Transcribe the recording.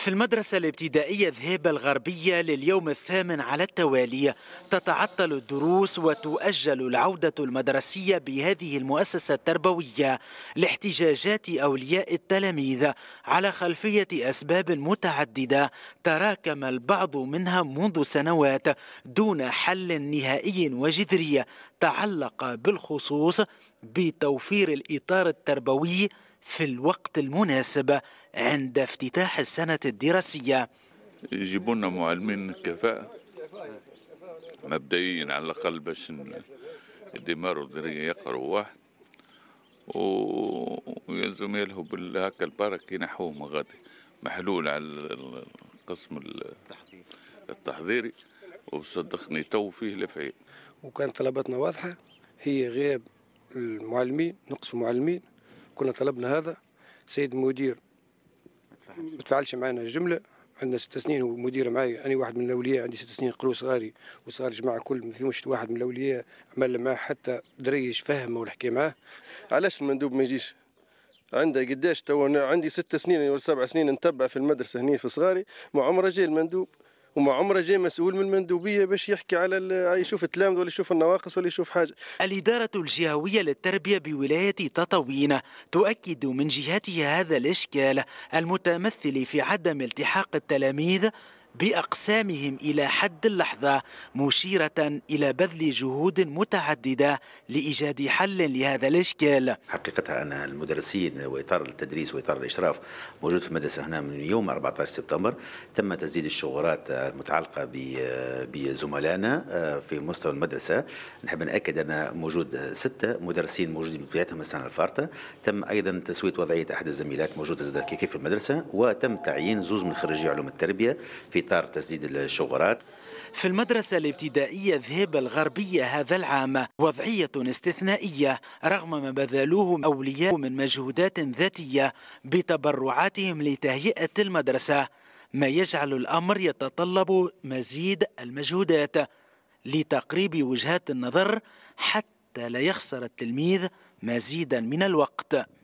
في المدرسة الابتدائية ذهابة الغربية لليوم الثامن على التوالي تتعطل الدروس وتؤجل العودة المدرسية بهذه المؤسسة التربوية لاحتجاجات أولياء التلاميذ على خلفية أسباب متعددة تراكم البعض منها منذ سنوات دون حل نهائي وجذري تعلق بالخصوص بتوفير الإطار التربوي في الوقت المناسب عند افتتاح السنة الدراسية يجيبوا لنا معلمين كفاءة مبدئيا على الأقل باش الدمار يقروا واحد ويلزم يلهوا بالهكا البارك ينحوهم غادي محلول على القسم التحضيري وصدقني تو فيه لفعيل وكان طلباتنا واضحة هي غياب المعلمين نقص المعلمين كنا طلبنا هذا سيد المدير ما تفعلش معنا الجمله عندنا ست سنين ومدير معايا انا واحد من الاولياء عندي ست سنين قرو صغاري وصغار الجماعه كل ما فيهمش واحد من الاولياء عمل معاه حتى دريش فهمه والحكي معاه علاش المندوب ما يجيش عنده قداش تو عندي ست سنين ولا سبع سنين نتبع في المدرسه هني في صغاري ما عمره جاي المندوب وما عمره جاي مسؤول من المندوبيه باش يحكي على يشوف التلامذه ولا يشوف النواقص ولا يشوف حاجه. الاداره الجهويه للتربيه بولايه تطاوين تؤكد من جهتها هذا الاشكال المتمثل في عدم التحاق التلاميذ باقسامهم الى حد اللحظه مشيره الى بذل جهود متعدده لايجاد حل لهذا الاشكال. حقيقه ان المدرسين واطار التدريس واطار الاشراف موجود في المدرسه هنا من يوم 14 سبتمبر تم تسديد الشغورات المتعلقه بزملائنا آه، في مستوى المدرسه نحب ناكد ان موجود سته مدرسين موجودين بطبيعتهم السنه الفارطه تم ايضا تسويه وضعيه احد الزميلات موجوده كيف في المدرسه وتم تعيين زوز من خريجي علوم التربيه في في إطار تسديد الشغرات في المدرسة الابتدائية ذهب الغربية هذا العام وضعية استثنائية رغم ما بذلوه أولياء من مجهودات ذاتية بتبرعاتهم لتهيئة المدرسة ما يجعل الأمر يتطلب مزيد المجهودات لتقريب وجهات النظر حتى لا يخسر التلميذ مزيدا من الوقت